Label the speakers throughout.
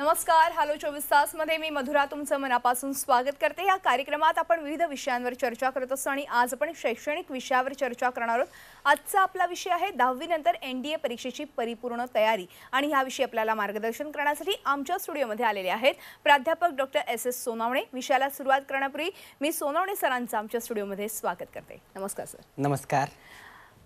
Speaker 1: नमस्कार हॅलो चोवीस तासमध्ये मी मधुरा तुमचं मनापासून स्वागत करते या कार्यक्रमात आपण विविध विषयांवर चर्चा करत असतो आणि आज आपण शैक्षणिक विषयावर चर्चा करणार आहोत आजचा आपला विषय आहे दहावीनंतर एन डी ए परीक्षेची परिपूर्ण तयारी आणि ह्याविषयी आपल्याला मार्गदर्शन करण्यासाठी आमच्या स्टुडिओमध्ये आलेले आहेत प्राध्यापक डॉक्टर एस एस सोनावणे विषयाला सुरुवात करण्यापूर्वी मी सोनावणे सरांचं आमच्या स्टुडिओमध्ये स्वागत करते नमस्कार सर नमस्कार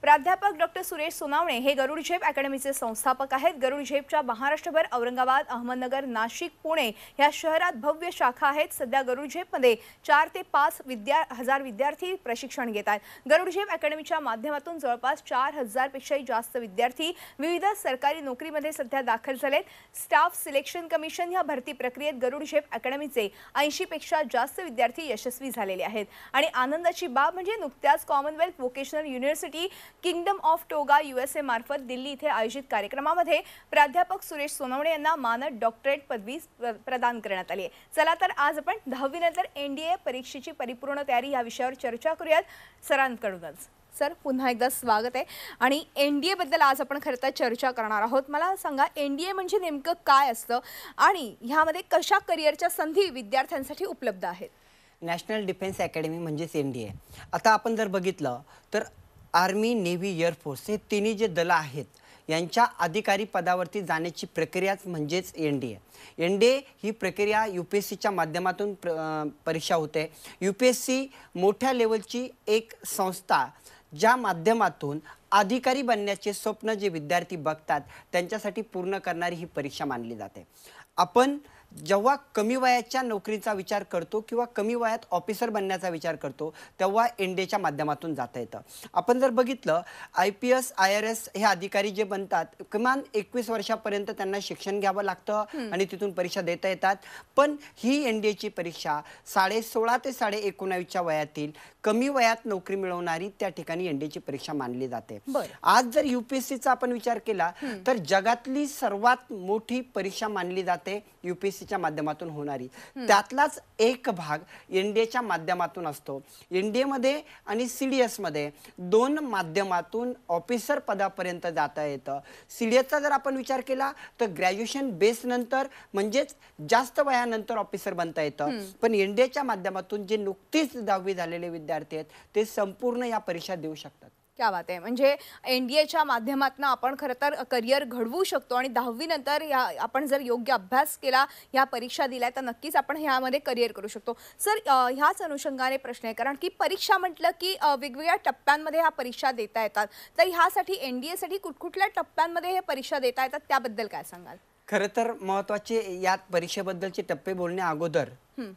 Speaker 1: प्राध्यापक डॉक्टर सुरेश सोनावणे हे गरुड झेप अकॅडमीचे संस्थापक आहेत गरुड झेपच्या महाराष्ट्रभर औरंगाबाद अहमदनगर नाशिक पुणे या शहरात भव्य शाखा आहेत सध्या गरुड झेपमध्ये चार ते पाच विद्या हजार विद्यार्थी प्रशिक्षण घेत आहेत गरुड झेप अकॅडमीच्या माध्यमातून जवळपास चार हजारपेक्षाही जास्त विद्यार्थी विविध सरकारी नोकरीमध्ये सध्या दाखल झालेत स्टाफ सिलेक्शन कमिशन ह्या भरती प्रक्रियेत गरुड झेप अकॅडमीचे ऐंशीपेक्षा जास्त विद्यार्थी यशस्वी झालेले आहेत आणि आनंदाची बाब म्हणजे नुकत्याच Commonwealth vocational university kingdom of Tonga USA मार्फत दिल्ली इथे आयोजित कार्यक्रमामध्ये प्राध्यापक सुरेश सोनवणे यांना मानद डॉक्टरेट पदवी प्रदान करण्यात आली आहे चला तर आज आपण दहावीनंतर एन डी परीक्षेची परिपूर्ण तयारी या विषयावर चर्चा करूयात सरांकडूनच सर पुन्हा एकदा स्वागत आहे आणि एन डी एबद्दल आज आपण खरं तर चर्चा करणार आहोत मला सांगा एन डी ए म्हणजे नेमकं काय असतं आणि ह्यामध्ये कशा करिअरच्या संधी विद्यार्थ्यांसाठी उपलब्ध आहेत
Speaker 2: नॅशनल डिफेन्स अकॅडमी म्हणजेच एन डी ए आता आपण जर बघितलं तर आर्मी नेव्ही एअरफोर्स हे तिन्ही जे दलं आहेत यांच्या अधिकारी पदावरती जाण्याची प्रक्रियाच म्हणजेच N D A N D A ही प्रक्रिया यू पी एस सीच्या माध्यमातून प्र परीक्षा होते यू पी एस सी मोठ्या लेवलची एक संस्था ज्या माध्यमातून अधिकारी बनण्याचे स्वप्न जे विद्यार्थी बघतात त्यांच्यासाठी पूर्ण करणारी ही परीक्षा मानली जाते आपण जेव्हा कमी वयाच्या नोकरीचा विचार करतो किंवा कमी वयात ऑफिसर बनण्याचा विचार करतो तेव्हा एन माध्यमातून जाता येतं आपण जर बघितलं I P S I R S हे अधिकारी जे बनतात किमान एकवीस वर्षापर्यंत त्यांना शिक्षण घ्यावं लागतं आणि तिथून परीक्षा देता येतात पण ही एन डी परीक्षा साडे सोळा ते साडे एकोणावीसच्या वयातील कमी वयात नोकरी मिळवणारी त्या ठिकाणी एन डी परीक्षा मानली जाते आज जर यू आपण विचार केला तर जगातली सर्वात मोठी परीक्षा मानली जाते च्या माध्यमातून होणारी त्यातलाच एक भाग एन डी माध्यमातून असतो एन मध्ये आणि सी डी दोन माध्यमातून ऑफिसर पदापर्यंत जाता येतं सी चा जर आपण विचार केला तर ग्रॅज्युएशन नंतर म्हणजेच जास्त वयानंतर ऑफिसर बनता येतं पण एनडीएच्या माध्यमातून जे नुकतीच दहावी झालेले विद्यार्थी आहेत ते संपूर्ण या परीक्षा देऊ शकतात
Speaker 1: क्या बात आहे म्हणजे एन डी एच्या माध्यमातून आपण खरं तर करिअर घडवू शकतो आणि दहावीनंतर या आपण जर योग्य अभ्यास केला ह्या परीक्षा दिल्या तर नक्कीच आपण ह्यामध्ये करिअर करू शकतो सर ह्याच अनुषंगाने प्रश्न आहे कारण की परीक्षा म्हटलं की वेगवेगळ्या टप्प्यांमध्ये ह्या परीक्षा देता येतात तर ह्यासाठी एन डी एसाठी कुठकुठल्या टप्प्यांमध्ये हे परीक्षा देता येतात त्याबद्दल काय सांगाल
Speaker 2: खरं तर महत्त्वाचे यात परीक्षेबद्दलचे टप्पे बोलण्या अगोदर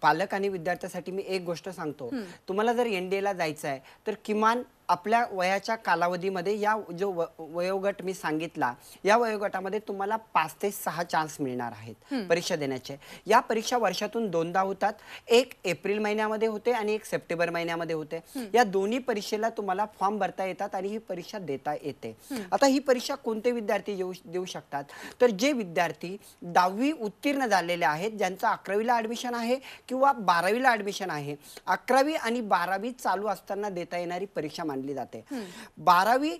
Speaker 2: पालक आणि विद्यार्थ्यासाठी मी एक गोष्ट सांगतो तुम्हाला जर एनडीएला जायचं आहे तर किमान आपल्या वयाच्या कालावधीमध्ये या जो वयोगट मी सांगितला या वयोगटामध्ये तुम्हाला पाच ते सहा चान्स मिळणार आहेत परीक्षा देण्याचे या परीक्षा वर्षातून दोनदा होतात एक एप्रिल महिन्यामध्ये होते आणि एक सप्टेंबर महिन्यामध्ये होते या दोन्ही परीक्षेला तुम्हाला फॉर्म भरता येतात आणि ही परीक्षा देता येते आता ही परीक्षा कोणते विद्यार्थी देऊ शकतात तर जे विद्यार्थी दहावी उत्तीर्ण झालेले आहेत ज्यांचं अकरावीला ॲडमिशन आहे किंवा बारावीला ऍडमिशन आहे अकरावी आणि बारावी चालू असताना देता येणारी परीक्षा मानली जाते बारावी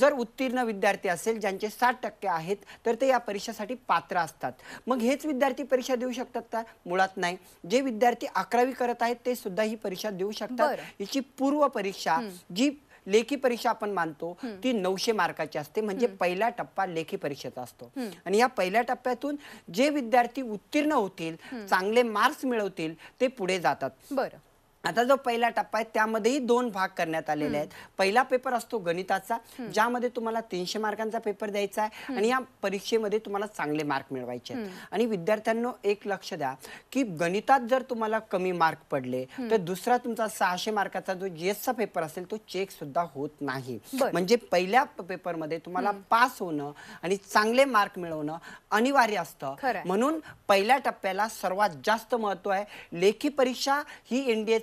Speaker 2: जर उत्तीर्ण विद्यार्थी असेल ज्यांचे साठ टक्के आहेत तर ते या परीक्षेसाठी पात्र असतात मग हेच विद्यार्थी परीक्षा देऊ शकतात का मुळात नाही जे विद्यार्थी अकरावी करत आहेत ते सुद्धा ही परीक्षा देऊ शकतात याची पूर्व परीक्षा जी लेखी परीक्षा आपण मानतो ती नऊशे मार्काची असते म्हणजे पहिला टप्पा लेखी परीक्षेचा असतो आणि या पहिल्या टप्प्यातून जे विद्यार्थी उत्तीर्ण होतील चांगले मार्क्स मिळवतील ते पुढे जातात बरं आता जो पहिला टप्पा आहे त्यामध्येही दोन भाग करण्यात आलेले आहेत पहिला पेपर असतो गणिताचा ज्यामध्ये तुम्हाला तीनशे मार्कांचा पेपर द्यायचा आहे आणि या परीक्षेमध्ये तुम्हाला चांगले मार्क मिळवायचे आहेत आणि विद्यार्थ्यांना एक लक्ष द्या की गणितात जर तुम्हाला कमी मार्क पडले तर दुसरा तुमचा सहाशे मार्काचा जो जीएसचा पेपर असेल तो चेक सुद्धा होत नाही म्हणजे पहिल्या पेपरमध्ये तुम्हाला पास होणं आणि चांगले मार्क मिळवणं अनिवार्य असतं म्हणून पहिल्या टप्प्याला सर्वात जास्त महत्व आहे लेखी परीक्षा ही एनडीए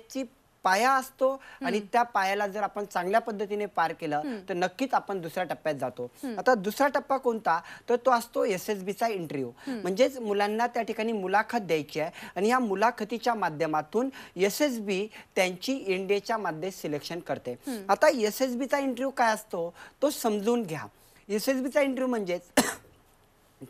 Speaker 2: पाया असतो आणि त्या पायाला जर आपण चांगल्या पद्धतीने पार केलं तर नक्कीच आपण दुसऱ्या टप्प्यात जातो आता दुसरा टप्पा कोणता तर तो असतो एस एस बीचा इंटरव्ह्यू म्हणजेच मुलांना त्या ठिकाणी मुलाखत द्यायची आहे आणि या मुलाखतीच्या माध्यमातून एस एस बी त्यांची इंडियाच्या मध्ये सिलेक्शन करते आता एस एस बीचा इंटरव्ह्यू काय असतो तो समजून घ्या एस एस बीचा इंटरव्ह्यू म्हणजेच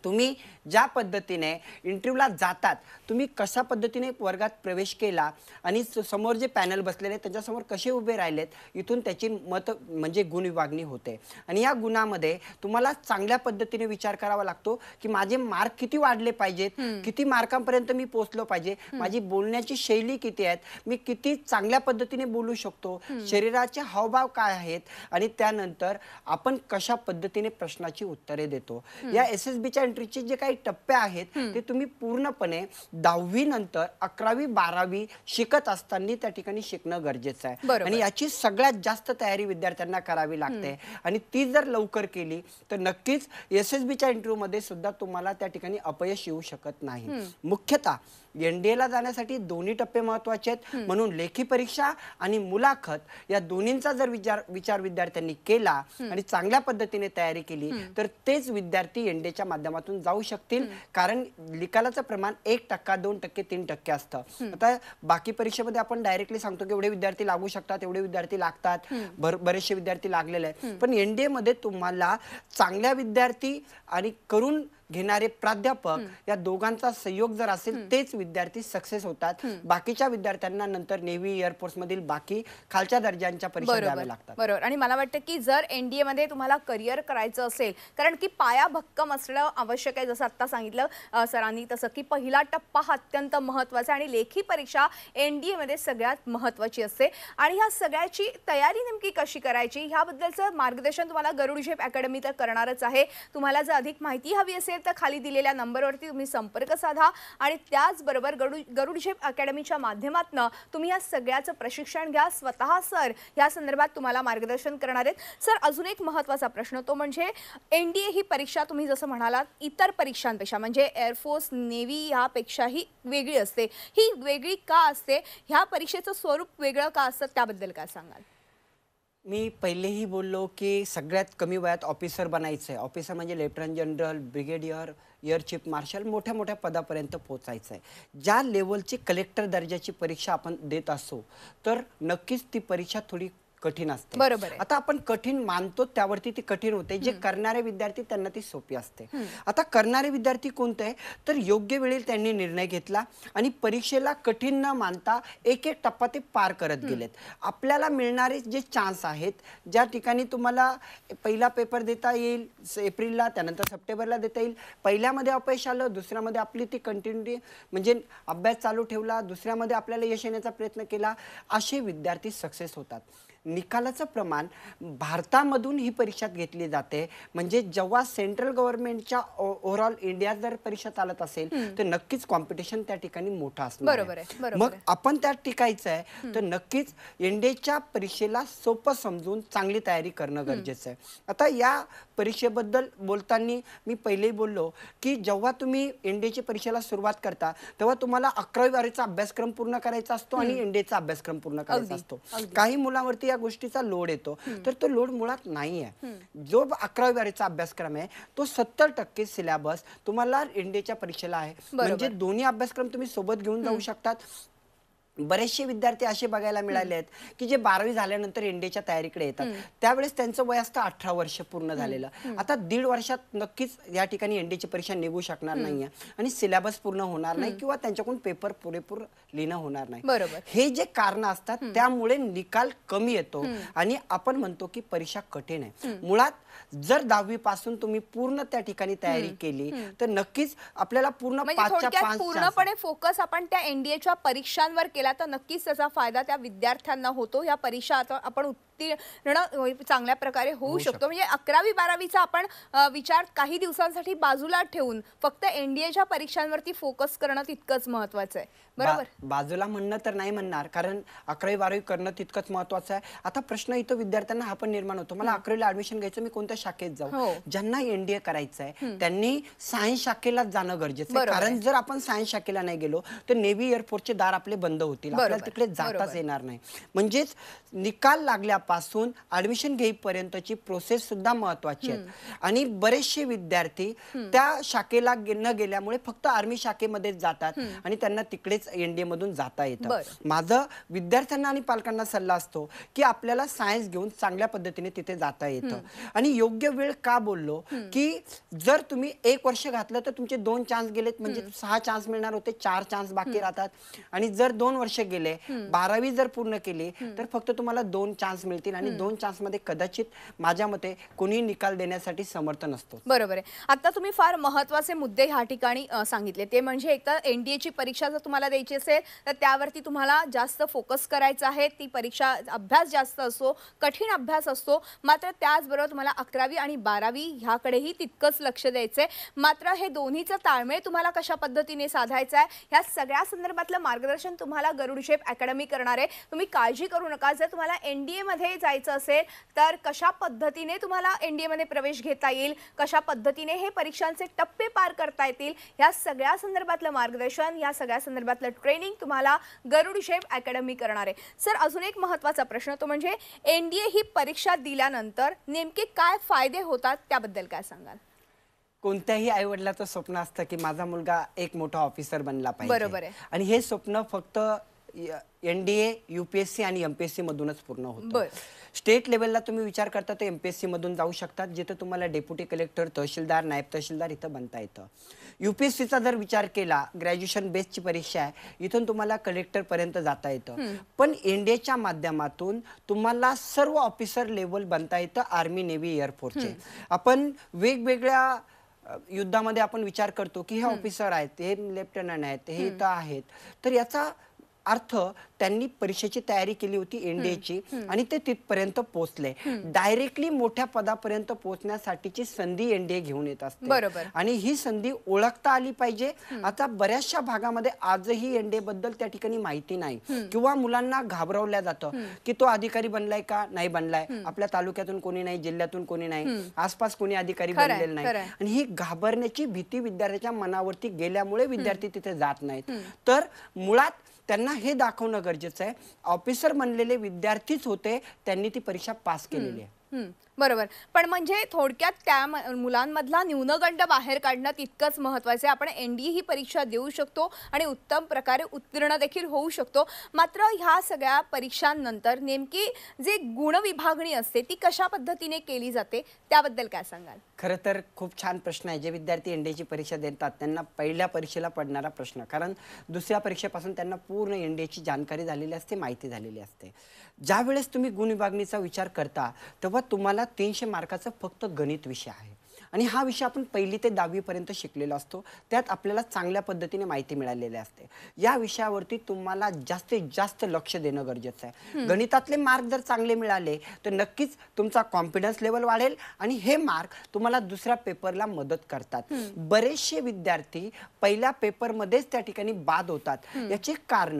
Speaker 2: तुम्ही ज्या पद्धतीने इंटरव्ह्यूला जातात तुम्ही कशा पद्धतीने वर्गात प्रवेश केला आणि समोर जे पॅनल बसलेले त्याच्यासमोर कसे उभे राहिलेत इथून त्याची मत म्हणजे गुणविभागणी होते आणि या गुणामध्ये तुम्हाला चांगल्या पद्धतीने विचार करावा लागतो की माझे मार्क किती वाढले पाहिजेत किती मार्कांपर्यंत मी पोचलो पाहिजे माझी बोलण्याची शैली किती आहेत मी किती चांगल्या पद्धतीने बोलू शकतो शरीराचे हावभाव काय आहेत आणि त्यानंतर आपण कशा पद्धतीने प्रश्नाची उत्तरे देतो या एस एस बीच्या एंट्रीचे जे काही टप्पे आहेत ते तुम्ही पूर्णपणे दहावी नंतर अकरावी बारावी शिकत असताना त्या ठिकाणी शिकणं गरजेचं आहे आणि याची सगळ्यात जास्त तयारी विद्यार्थ्यांना करावी लागते आणि ती जर लवकर केली तर नक्कीच एस एस बीच्या मध्ये सुद्धा तुम्हाला त्या ठिकाणी अपयश येऊ शकत नाही मुख्यतः एनडीएला जाण्यासाठी दोन्ही टप्पे महत्वाचे आहेत म्हणून लेखी परीक्षा आणि मुलाखत या दोन्हींचा जर विचार विचार विद्यार्थ्यांनी केला आणि चांगल्या पद्धतीने तयारी केली तर तेच विद्यार्थी एनडीएच्या माध्यमातून जाऊ शकतील कारण निकालाचं प्रमाण एक टक्का दोन टक्के तीन टक्के असतं आता बाकी परीक्षेमध्ये आपण डायरेक्टली सांगतो की एवढे विद्यार्थी लागू शकतात एवढे विद्यार्थी लागतात बरेचसे विद्यार्थी लागलेले आहेत पण एनडीए मध्ये तुम्हाला चांगल्या विद्यार्थी आणि करून घेणारे प्राध्यापक या दोघांचा संयोग जर असेल तेच विद्यार्थी सक्सेस होतात बाकीच्या विद्यार्थ्यांना नंतर नेव्ही एअरफोर्स मधील बाकी खालच्या दर्जांच्या परीक्षा लागतात
Speaker 1: बरोबर आणि मला वाटतं की जर एनडीए मध्ये तुम्हाला करिअर करायचं असेल कारण की पाया भक्कम असणं आवश्यक आहे जसं आता सांगितलं सरांनी तसं की पहिला टप्पा हा अत्यंत महत्वाचा आणि लेखी परीक्षा एनडीए मध्ये सगळ्यात महत्वाची असते आणि ह्या सगळ्याची तयारी नेमकी कशी करायची ह्याबद्दलचं मार्गदर्शन तुम्हाला गरुड झेप अकॅडमी तर करणारच आहे तुम्हाला जर अधिक माहिती हवी असेल असेल तर खाली दिलेल्या नंबरवरती तुम्ही संपर्क साधा आणि त्याचबरोबर गरुड गरुडझेप अकॅडमीच्या माध्यमातून तुम्ही या सगळ्याचं प्रशिक्षण घ्या स्वतः सर या संदर्भात तुम्हाला मार्गदर्शन करणार आहेत सर अजून एक महत्त्वाचा प्रश्न तो म्हणजे एन डी ए ही परीक्षा तुम्ही जसं म्हणालात इतर परीक्षांपेक्षा म्हणजे एअरफोर्स नेव्ही यापेक्षाही वेगळी असते ही वेगळी का असते ह्या परीक्षेचं स्वरूप वेगळं का असतं त्याबद्दल काय सांगाल
Speaker 2: मी पहिलेही बोललो की सगळ्यात कमी वयात ऑफिसर बनायचं आहे ऑफिसर म्हणजे lieutenant general brigadier air chief marshal मोठ्या मोठ्या पदापर्यंत पोचायचं आहे ज्या लेवलची कलेक्टर दर्जाची परीक्षा आपण देत असो तर नक्कीच ती परीक्षा थोडी कठीण असते बरोबर आता आपण कठीण मानतो त्यावरती ती कठीण होते जे करणारे विद्यार्थी त्यांना ती सोपी असते आता करणारे विद्यार्थी कोणते तर योग्य वेळी त्यांनी निर्णय घेतला आणि परीक्षेला कठीण न मानता एक एक टप्पा ते पार करत गेलेत आपल्याला मिळणारे जे चान्स आहेत ज्या ठिकाणी तुम्हाला पहिला पेपर देता येईल एप्रिलला त्यानंतर सप्टेंबरला देता येईल पहिल्यामध्ये अपयश आलं दुसऱ्यामध्ये आपली ती कंटिन्यू म्हणजे अभ्यास चालू ठेवला दुसऱ्यामध्ये आपल्याला यश येण्याचा प्रयत्न केला असे विद्यार्थी सक्सेस होतात निकालाचं प्रमाण भारतामधून ही परीक्षा घेतली जाते म्हणजे जेव्हा सेंट्रल गव्हर्नमेंटच्या ओव्हरऑल इंडिया जर परीक्षा चालत असेल तर नक्कीच कॉम्पिटिशन त्या ठिकाणी मोठा असणार मग आपण त्यात टिकायचं आहे तर नक्कीच एनडीएच्या परीक्षेला सोपं समजून चांगली तयारी करणं गरजेचं आहे आता या परीक्षेबद्दल बोलताना मी पहिलेही बोललो की जेव्हा तुम्ही इंडियाच्या परीक्षेला सुरुवात करता तेव्हा तुम्हाला अकरावी बारावीचा अभ्यासक्रम पूर्ण करायचा असतो आणि इंडियाचा अभ्यासक्रम पूर्ण करायचा असतो काही मुलांवरती गोष्टीचा लोड येतो तर तो लोड मुळात नाही आहे जो अकरावी बारावीचा अभ्यासक्रम आहे तो सत्तर टक्के सिलेबस तुम्हाला इंडियाच्या परीक्षेला आहे म्हणजे दोन्ही अभ्यासक्रम तुम्ही सोबत घेऊन जाऊ शकतात बरेचसे विद्यार्थी असे बघायला मिळाले आहेत की जे बारावी झाल्यानंतर एनडीएच्या तयारीकडे येतात त्यावेळेस त्यांचं वय असतं अठरा वर्ष पूर्ण झालेलं आता दीड वर्षात नक्कीच या ठिकाणी एनडीएची परीक्षा निघू शकणार नाहीये आणि सिलेबस पूर्ण होणार नाही किंवा त्यांच्याकडून पेपर पुरेपूर लिहिणं होणार नाही हे जे कारण असतात त्यामुळे निकाल कमी येतो आणि आपण म्हणतो की परीक्षा कठीण आहे मुळात जर दहावी पासून तुम्ही पूर्ण त्या ठिकाणी तयारी केली तर नक्कीच आपल्याला पूर्ण म्हणजे पूर्णपणे
Speaker 1: फोकस आपण त्या एनडीएच्या परीक्षांवर केला तर नक्कीच त्याचा फायदा त्या विद्यार्थ्यांना होतो या परीक्षा आपण अवतीर्ण चांगल्या प्रकारे होऊ शकतो म्हणजे अकरावी बारावीचा आपण विचार काही दिवसांसाठी बाजूला ठेवून फक्त एनडीएच्या परीक्षांवरती फोकस करणं तितकंच महत्वाचं आहे बरोबर
Speaker 2: बाजूला म्हणणं तर नाही म्हणणार कारण अकरावी बारावी करणं तितकंच महत्वाचं आहे आता प्रश्न इथं विद्यार्थ्यांना हा पण निर्माण होतो मला अकरावीला ऍडमिशन घ्यायचं मी कोणत्या शाखेत जाऊ हो. ज्यांना एनडीए करायचं आहे त्यांनी सायन्स शाखेला जाणं गरजेचं आहे कारण जर आपण सायन्स शाखेला नाही गेलो तर नेव्ही एअरपोर्टचे दार आपले बंद होतील आपल्याला तिकडे जाताच येणार नाही म्हणजेच निकाल लागल्या पासून ऍडमिशन घेईपर्यंतची प्रोसेस सुद्धा महत्वाची आहे आणि बरेचसे विद्यार्थी त्या शाखेला न गेल्यामुळे फक्त आर्मी शाखेमध्ये जातात आणि त्यांना तिकडेच एनडीए मधून जाता येतं माझं विद्यार्थ्यांना आणि पालकांना सल्ला असतो की आपल्याला सायन्स घेऊन चांगल्या पद्धतीने तिथे जाता येतं आणि योग्य वेळ का बोललो की जर तुम्ही एक वर्ष घातलं तर तुमचे दोन चान्स गेलेत म्हणजे सहा चान्स मिळणार होते चार चान्स बाकी राहतात आणि जर दोन वर्ष गेले बारावी जर पूर्ण केली तर फक्त तुम्हाला दोन चान्स मिळतात मिळतील आणि दोन मध्ये कदाचित माझ्या मते कोणी निकाल देण्यासाठी समर्थ नसतो
Speaker 1: बरोबर आहे आता तुम्ही फार महत्वाचे मुद्दे ह्या ठिकाणी सांगितले ते म्हणजे एकदा एनडीएची परीक्षा जर तुम्हाला द्यायची असेल तर त्यावरती तुम्हाला जास्त फोकस करायचा आहे ती परीक्षा अभ्यास जास्त असो कठीण अभ्यास असतो मात्र त्याचबरोबर तुम्हाला अकरावी आणि बारावी ह्याकडेही तितकंच लक्ष द्यायचं आहे मात्र हे दोन्हीचा ताळमेळ तुम्हाला कशा पद्धतीने साधायचा आहे ह्या सगळ्या संदर्भातलं मार्गदर्शन तुम्हाला गरुडशेप अकॅडमी करणार आहे तुम्ही काळजी करू नका जर तुम्हाला एन मध्ये कुठे जायचं असेल तर कशा पद्धतीने तुम्हाला एन डी एमध्ये प्रवेश घेता येईल कशा पद्धतीने हे परीक्षांचे टप्पे पार करता येतील या सगळ्या संदर्भातलं मार्गदर्शन या सगळ्या संदर्भातलं ट्रेनिंग तुम्हाला गरुड शेप अकॅडमी करणार आहे सर अजून एक महत्त्वाचा प्रश्न तो म्हणजे एन ही परीक्षा दिल्यानंतर नेमके काय फायदे होतात त्याबद्दल काय सांगाल
Speaker 2: कोणत्याही आईवडिलाचं स्वप्न असतं की माझा मुलगा एक मोठा ऑफिसर बनला पाहिजे बरोबर आहे आणि हे स्वप्न फक्त एनडीए डी आणि एमपीएससी मधूनच पूर्ण होतं स्टेट लेवलला तुम्ही विचार करता तर एम मधून जाऊ शकतात जिथे तुम्हाला डेप्युटी कलेक्टर तहसीलदार नायब तहसीलदार इथं बनता येतं यू जर विचार केला ग्रॅज्युएशन बेस्डची परीक्षा आहे इथून तुम्हाला कलेक्टरपर्यंत जाता येतं पण एनडीएच्या माध्यमातून तुम्हाला सर्व ऑफिसर लेवल बनता येतं आर्मी नेव्ही एअरफोर्सचे आपण वेगवेगळ्या युद्धामध्ये आपण विचार करतो की हे ऑफिसर आहेत हे लेफ्टनंट आहेत हे इथं आहेत तर याचा अर्थ त्यांनी परीक्षेची तयारी केली होती एनडीएची आणि ते तिथपर्यंत पोहोचले डायरेक्टली मोठ्या पदापर्यंत पोहोचण्यासाठीची संधी एनडीए घेऊन येत असते आणि ही संधी ओळखता आली पाहिजे आता बऱ्याचशा भागामध्ये आजही एनडीए बद्दल त्या ठिकाणी माहिती नाही किंवा मुलांना घाबरवलं जातं की तो अधिकारी बनलाय का नाही बनलाय आपल्या तालुक्यातून कोणी नाही जिल्ह्यातून कोणी नाही आसपास कोणी अधिकारी बनलेले नाही आणि ही घाबरण्याची भीती विद्यार्थ्याच्या मनावरती गेल्यामुळे विद्यार्थी तिथे जात नाहीत तर मुळात त्यांना हे दाखवणं गरजेचं आहे ऑफिसर बनलेले विद्यार्थीच होते त्यांनी ती परीक्षा पास केलेली
Speaker 1: आहे बरोबर पण म्हणजे थोडक्यात त्या मुलांमधला न्यूनगंड बाहेर काढणं तितकंच महत्त्वाचं आहे आपण एन डी ही परीक्षा देऊ शकतो आणि उत्तम प्रकारे उत्तीर्ण देखील होऊ शकतो मात्र ह्या सगळ्या परीक्षांनंतर नेमकी जे गुणविभागणी असते ती कशा पद्धतीने केली जाते त्याबद्दल काय सांगाल
Speaker 2: खरं तर खूप छान प्रश्न आहे जे विद्यार्थी एन डीची परीक्षा देतात त्यांना पहिल्या परीक्षेला पडणारा प्रश्न कारण दुसऱ्या परीक्षेपासून त्यांना पूर्ण एन डीची जाणकारी झालेली असते माहिती झालेली असते ज्यावेळेस तुम्ही गुणविभागणीचा विचार करता तेव्हा तुम्हाला तीनशे मार्काचं फक्त गणित विषय आहे आणि हा विषय आपण पहिली ते दहावीपर्यंत शिकलेला असतो त्यात आपल्याला चांगल्या पद्धतीने माहिती मिळालेली असते या विषयावरती तुम्हाला जास्तीत जास्त लक्ष देणं गरजेचं आहे गणितातले मार्क जर चांगले मिळाले तर नक्कीच तुमचा कॉन्फिडन्स लेवल वाढेल आणि हे मार्क तुम्हाला दुसऱ्या पेपरला मदत करतात बरेचसे विद्यार्थी पहिल्या पेपरमध्येच त्या ठिकाणी बाद होतात याचे कारण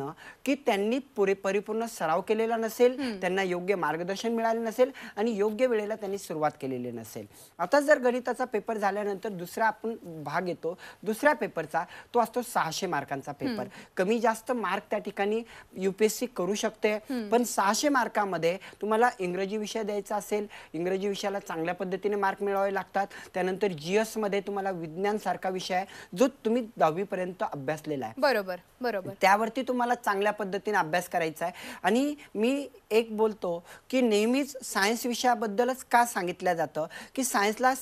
Speaker 2: की त्यांनी पुरे परिपूर्ण सराव केलेला नसेल त्यांना योग्य मार्गदर्शन मिळाले नसेल आणि योग्य वेळेला त्यांनी सुरुवात केलेली नसेल आता जर गणिता गणिताचा पेपर झाल्यानंतर दुसरा आपण भाग येतो दुसऱ्या पेपरचा तो असतो सहाशे मार्कांचा पेपर कमी जास्त मार्क त्या ठिकाणी युपीएससी करू शकते पण सहाशे मार्कामध्ये तुम्हाला इंग्रजी विषय द्यायचा असेल इंग्रजी विषयाला चांगल्या पद्धतीने मार्क मिळवावे लागतात त्यानंतर जीएस मध्ये तुम्हाला विज्ञान सारखा विषय आहे जो तुम्ही पर्यंत अभ्यासलेला आहे बरोबर बरोबर त्यावरती तुम्हाला चांगल्या पद्धतीने अभ्यास करायचा आहे आणि मी एक बोलतो की नेहमीच सायन्स विषयाबद्दलच का सांगितलं जातं की सायन्सला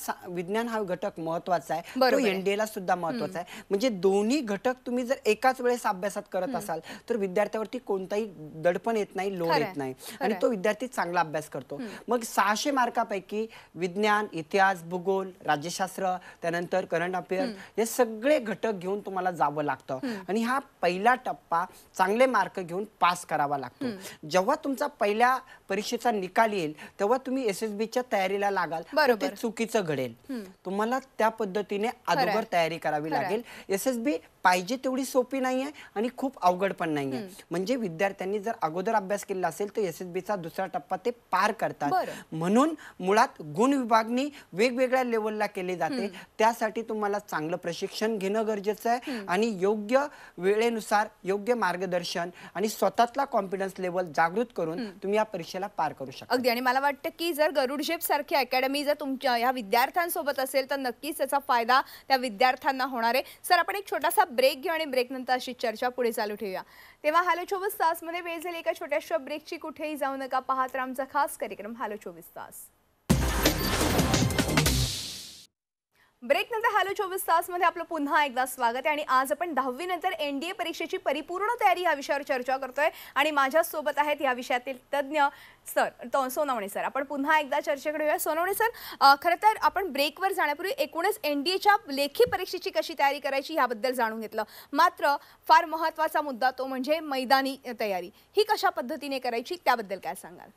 Speaker 2: विज्ञान हा घटक महत्वाचा आहे तो एनडीएला सुद्धा महत्वाचा आहे म्हणजे दोन्ही घटक तुम्ही जर एकाच वेळेस अभ्यासात करत असाल तर विद्यार्थ्यावरती कोणताही दडपण येत नाही लोड येत नाही आणि तो विद्यार्थी चांगला अभ्यास करतो मग सहाशे मार्कापैकी विज्ञान इतिहास भूगोल राज्यशास्त्र त्यानंतर करंट अफेअर हे सगळे घटक घेऊन तुम्हाला जावं लागतं आणि हा पहिला टप्पा चांगले मार्क घेऊन पास करावा लागतो जेव्हा तुमचा पहिल्या परीक्षेचा निकाल येईल तेव्हा तुम्ही एसएसबीच्या तयारीला लागाल ते चुकीचं घडेल तुम्हाला त्या पद्धतीने अगोदर तयारी करावी लागेल एस एस बी पाहिजे तेवढी सोपी नाही आहे आणि खूप अवघड पण नाही आहे म्हणजे विद्यार्थ्यांनी जर अगोदर अभ्यास केला असेल तर एस एस बीचा दुसरा टप्पा ते पार करतात म्हणून मुळात गुण विभागणी वेगवेगळ्या लेवलला केली जाते त्यासाठी तुम्हाला चांगलं प्रशिक्षण घेणं गरजेचं आहे आणि योग्य वेळेनुसार योग्य मार्गदर्शन आणि स्वतःतला कॉन्फिडन्स लेवल जागृत करून तुम्ही या परीक्षेला पार करू शकता
Speaker 1: अगदी आणि मला वाटतं की जर गरुडशेप सारखी अकॅडमी जर तुमच्या या विद्यार्थ्यांसोबत सोबत असेल तर नक्कीच त्याचा फायदा त्या विद्यार्थ्यांना होणार आहे सर आपण एक छोटासा ब्रेक घेऊ आणि ब्रेक नंतर अशी चर्चा पुढे चालू ठेवूया तेव्हा हॅलो चोवीस मध्ये वेळ झाली एका छोट्याशा ब्रेकची कुठेही जाऊ नका पाहत आमचा खास कार्यक्रम हॅलो चोवीस तास ब्रेक नंतर हॅलो चोवीस तास मध्ये आपलं पुन्हा एकदा स्वागत आहे आणि आज आपण दहावी नंतर एन डी ए परीक्षेची परिपूर्ण तयारी या विषयावर चर्चा करतोय आणि माझ्यासोबत आहेत या विषयातील तज्ज्ञ सर तो सोनवणे सर आपण पुन्हा एकदा चर्चेकडे येऊया सोनवणे सर खरं तर आपण ब्रेकवर जाण्यापूर्वी एकूणच एन डी एच्या लेखी परीक्षेची कशी तयारी करायची याबद्दल जाणून घेतलं मात्र फार महत्त्वाचा मुद्दा तो म्हणजे मैदानी तयारी ही कशा पद्धतीने करायची त्याबद्दल काय सांगाल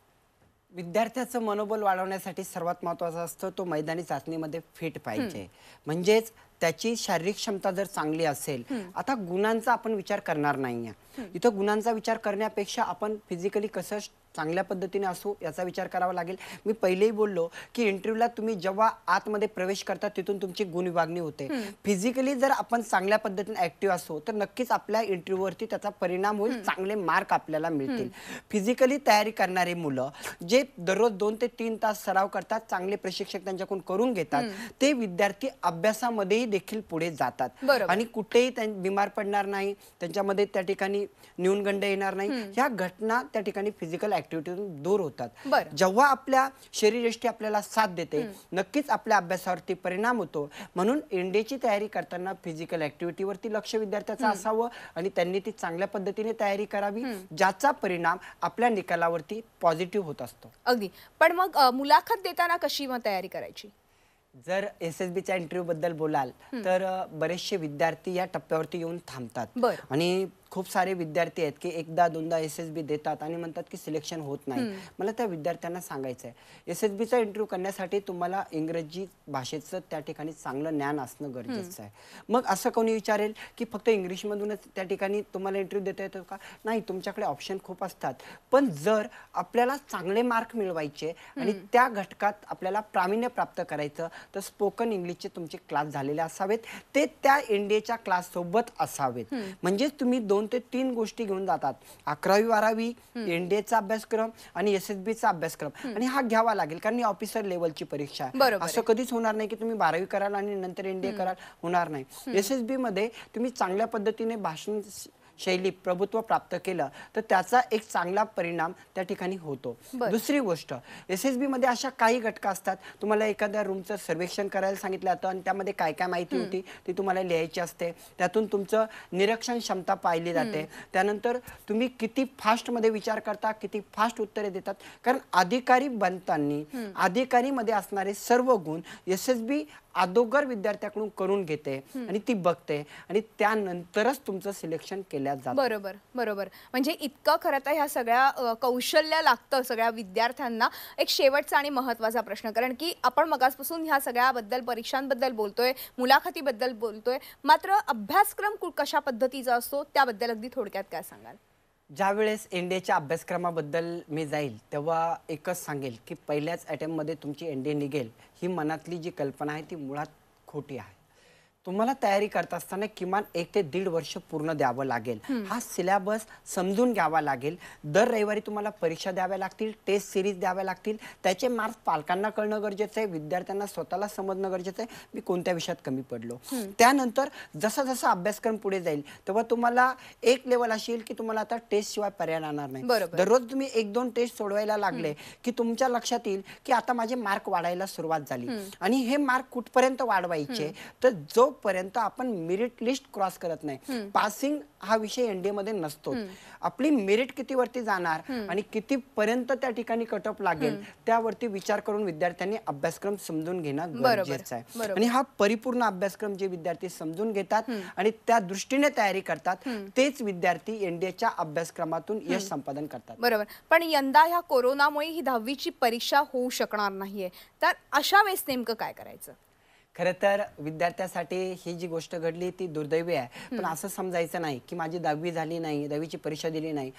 Speaker 2: विद्यार्थ्याचं मनोबल वाढवण्यासाठी सर्वात महत्वाचा असतं तो मैदानी चाचणीमध्ये फिट पाहिजे म्हणजेच त्याची शारीरिक क्षमता जर चांगली असेल आता गुणांचा आपण विचार करणार नाही इथं गुणांचा विचार करण्यापेक्षा आपण फिजिकली कसं चांगल्या पद्धतीने असू याचा विचार करावा लागेल मी पहिलेही बोललो की इंटरव्ह्यूला तुम्ही जेव्हा आतमध्ये प्रवेश करता तिथून तुमची गुण विभागणी होते फिजिकली जर आपण चांगल्या पद्धतीने ऍक्टिव्ह असो तर नक्कीच आपल्या इंटरव्ह्यूवरती त्याचा परिणाम होईल चांगले मार्क आपल्याला मिळतील फिजिकली तयारी करणारे मुलं जे दररोज दोन ते तीन तास सराव करतात चांगले प्रशिक्षक त्यांच्याकडून करून घेतात ते विद्यार्थी अभ्यासामध्ये देखील पुढे जातात आणि कुठेही बिमार पडणार नाही त्यांच्यामध्ये त्या ठिकाणी न्यूनगंड येणार नाही ह्या घटना त्या ठिकाणी फिजिकल ऍक्टिव्हिटीतून दूर होतात जेव्हा आपल्या शरीरयष्टी आपल्याला साथ देते नक्कीच आपल्या अभ्यासावरती परिणाम होतो म्हणून ची तयारी करताना फिजिकल ऍक्टिव्हिटीवरती लक्ष विद्यार्थ्याचं असावं आणि त्यांनी ती चांगल्या पद्धतीने तयारी करावी ज्याचा परिणाम आपल्या निकालावरती पॉझिटिव्ह होत असतो
Speaker 1: अगदी पण मग मुलाखत देताना कशी मग तयारी करायची
Speaker 2: जर एस एस बीच्या इंटरव्ह्यू बद्दल बोलाल तर बरेचसे विद्यार्थी या टप्प्यावरती येऊन थांबतात आणि खूप सारे विद्यार्थी आहेत की एकदा दोनदा एस एस बी देतात आणि म्हणतात की सिलेक्शन होत नाही मला त्या विद्यार्थ्यांना सांगायचं आहे एस एस बीचा इंटरव्ह्यू करण्यासाठी तुम्हाला इंग्रजी भाषेचं त्या ठिकाणी चांगलं ज्ञान असणं गरजेचं आहे मग असं कोणी विचारेल की फक्त इंग्लिशमधूनच त्या ठिकाणी तुम्हाला इंटरव्ह्यू देता येतो का नाही तुमच्याकडे ऑप्शन खूप असतात पण जर आपल्याला चांगले मार्क मिळवायचे आणि त्या घटकात आपल्याला प्रावीण्य प्राप्त करायचं तर स्पोकन इंग्लिशचे तुमचे क्लास झालेले असावेत ते त्या एनडीएच्या सोबत असावेत म्हणजे तुम्ही दोन दोन ते तीन गोष्टी घेऊन जातात अकरावी बारावी एनडीएचा अभ्यासक्रम आणि एस एस बीचा अभ्यासक्रम आणि हा घ्यावा लागेल कारण ही ऑफिसर लेवलची परीक्षा आहे असं कधीच होणार नाही की तुम्ही बारावी कराल आणि नंतर एनडीए कराल होणार नाही एस एस बी मध्ये तुम्ही चांगल्या पद्धतीने भाषण शैली प्रभुत्व प्राप्त केलं तर त्याचा एक चांगला परिणाम त्या ठिकाणी होतो दुसरी गोष्ट एस एस मध्ये अशा काही घटका असतात तुम्हाला एखाद्या रूमचं सर्वेक्षण करायला सांगितलं जातं आणि त्यामध्ये काय काय माहिती होती ती तुम्हाला लिहायची असते त्यातून तुमचं निरीक्षण क्षमता पाहिली जाते त्यानंतर तुम्ही किती फास्ट मध्ये विचार करता किती फास्ट उत्तरे देतात कारण अधिकारी अधिकारी मध्ये असणारे सर्व गुण एस एस बी अदोगर विद्यार्थ्याकडून करून घेते आणि ती बघते आणि त्यानंतरच तुमचं सिलेक्शन केलं केल्या
Speaker 1: बरोबर बरोबर म्हणजे इतकं खरं तर ह्या सगळ्या कौशल्य लागतं सगळ्या विद्यार्थ्यांना एक शेवटचा आणि महत्वाचा प्रश्न कारण की आपण मगासपासून ह्या सगळ्याबद्दल परीक्षांबद्दल बोलतोय मुलाखतीबद्दल बोलतोय मात्र अभ्यासक्रम कशा पद्धतीचा असतो त्याबद्दल अगदी थोडक्यात काय सांगाल
Speaker 2: ज्या वेळेस डी अभ्यासक्रमाबद्दल मी जाईल तेव्हा एकच सांगेल की पहिल्याच अटेम्प्टमध्ये तुमची एन डी निघेल ही मनातली जी कल्पना आहे ती मुळात खोटी आहे तुम्हाला तयारी करत असताना किमान एक ते दीड वर्ष पूर्ण द्यावं लागेल हा सिलेबस समजून घ्यावा लागेल दर रविवारी तुम्हाला परीक्षा द्याव्या लागतील टेस्ट सिरीज द्याव्या लागतील त्याचे मार्क्स पालकांना कळणं गरजेचं आहे विद्यार्थ्यांना स्वतःला समजणं गरजेचं आहे मी कोणत्या विषयात कमी पडलो त्यानंतर जसा जसा अभ्यासक्रम पुढे जाईल तेव्हा तुम्हाला एक लेवल असेल की तुम्हाला आता टेस्ट शिवाय पर्याय राहणार नाही दररोज तुम्ही एक दोन टेस्ट सोडवायला लागले की तुमच्या लक्षात येईल की आता माझे मार्क वाढायला सुरुवात झाली आणि हे मार्क कुठपर्यंत वाढवायचे तर जो पर्यंत आपण मेरिट लिस्ट क्रॉस करत नाही पासिंग हा विषय एनडीए मध्ये नसतो आपली मेरिट किती वरती जाणार आणि किती पर्यंत त्या ठिकाणी कट ऑफ लागेल त्यावरती विचार करून विद्यार्थ्यांनी अभ्यासक्रम समजून घेणं गरजेचं आहे आणि हा परिपूर्ण अभ्यासक्रम जे विद्यार्थी समजून घेतात आणि त्या दृष्टीने तयारी करतात तेच विद्यार्थी एनडीएच्या अभ्यासक्रमातून यश संपादन करतात बरोबर
Speaker 1: पण यंदा ह्या कोरोनामुळे ही दहावीची परीक्षा होऊ शकणार नाहीये तर अशा वेळेस नेमकं काय करायचं
Speaker 2: खरं तर विद्यार्थ्यासाठी ही जी गोष्ट घडली ती दुर्दैवी आहे पण असं समजायचं नाही की माझी दहावी झाली नाही दहावीची परीक्षा दिली नाही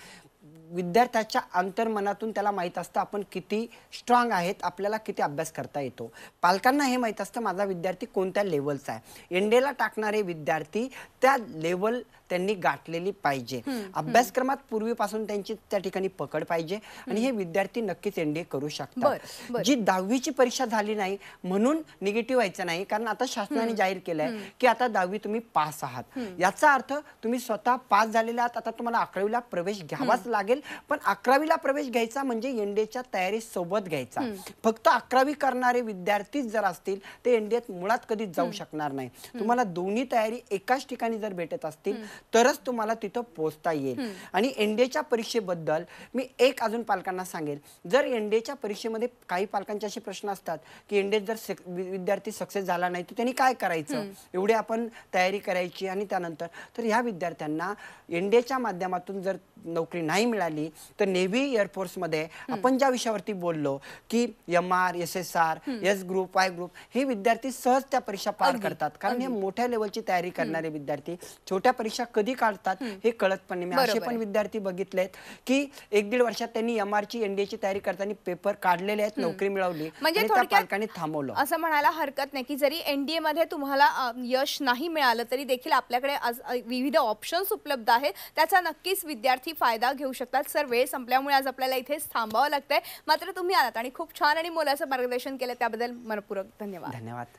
Speaker 2: विद्यार्थ्याच्या अंतर्मनातून त्याला माहीत असतं आपण किती स्ट्रॉंग आहेत आपल्याला किती अभ्यास करता येतो पालकांना हे माहीत असतं माझा विद्यार्थी कोणत्या लेवलचा आहे एनडेला टाकणारे विद्यार्थी त्या लेवल त्यांनी गाठलेली पाहिजे अभ्यासक्रमात पूर्वीपासून त्यांची त्या ठिकाणी पकड पाहिजे आणि हे विद्यार्थी नक्कीच एनडीए करू शकतात जी दहावीची परीक्षा झाली नाही म्हणून निगेटिव्ह व्हायचं नाही कारण आता शासनाने जाहीर केलंय की आता दहावी तुम्ही पास आहात याचा अर्थ तुम्ही स्वतः पास झालेला आहात आता तुम्हाला अकरावीला प्रवेश घ्यावाच लागेल पण अकरावीला प्रवेश घ्यायचा म्हणजे एनडीएच्या तयारी सोबत घ्यायचा फक्त अकरावी करणारे विद्यार्थीच जर असतील ते एनडीएत मुळात कधी जाऊ शकणार नाही तुम्हाला दोन्ही तयारी एकाच ठिकाणी जर भेटत असतील तरच तुम्हाला तिथं पोहोचता येईल आणि एनडीएच्या परीक्षेबद्दल मी एक अजून पालकांना सांगेल जर एनडीएच्या परीक्षेमध्ये काही पालकांचे असे प्रश्न असतात की एनडीएत जर विद्यार्थी सक्सेस झाला नाही तर त्यांनी काय करायचं एवढे आपण तयारी करायची आणि त्यानंतर तर ह्या विद्यार्थ्यांना एन डी माध्यमातून जर नोकरी नाही मिळाली तर नेव्ही एअरफोर्समध्ये आपण ज्या विषयावरती बोललो की M R S S R S group Y group हे विद्यार्थी सहज त्या परीक्षा पार करतात कारण हे मोठ्या लेवलची तयारी करणारे विद्यार्थी छोट्या परीक्षा कधी काढतात हे कळत पण नाही असे पण विद्यार्थी बघितलेत की एक दीड वर्षात त्यांनी एम आरची एनडीएची तयारी करताना पेपर काढलेले आहेत नोकरी मिळवली म्हणजे थांबवलं
Speaker 1: असं म्हणायला हरकत नाही की जरी एनडीएमध्ये तुम्हाला यश नाही मिळालं तरी देखील आपल्याकडे आज विविध ऑप्शन्स उपलब्ध आहेत त्याचा नक्कीच विद्यार्थी फायदा घेऊ शकतात सर वेळ संपल्यामुळे आज आपल्याला इथेच थांबावं लागतंय मात्र तुम्ही आलात आणि खूप छान आणि मोलाचं मार्गदर्शन केलं त्याबद्दल मनपूर्वक
Speaker 2: धन्यवाद धन्यवाद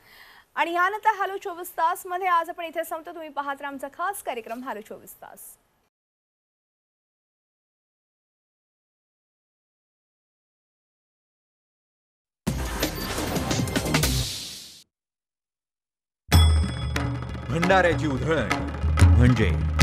Speaker 1: आणि ह्यानंतर हॅलो चोवीस तासमध्ये आज आपण इथे संपतो तुम्ही पाहत आमचा खास कार्यक्रम हॅलो चोवीस तास भंडाऱ्याची उधळण म्हणजे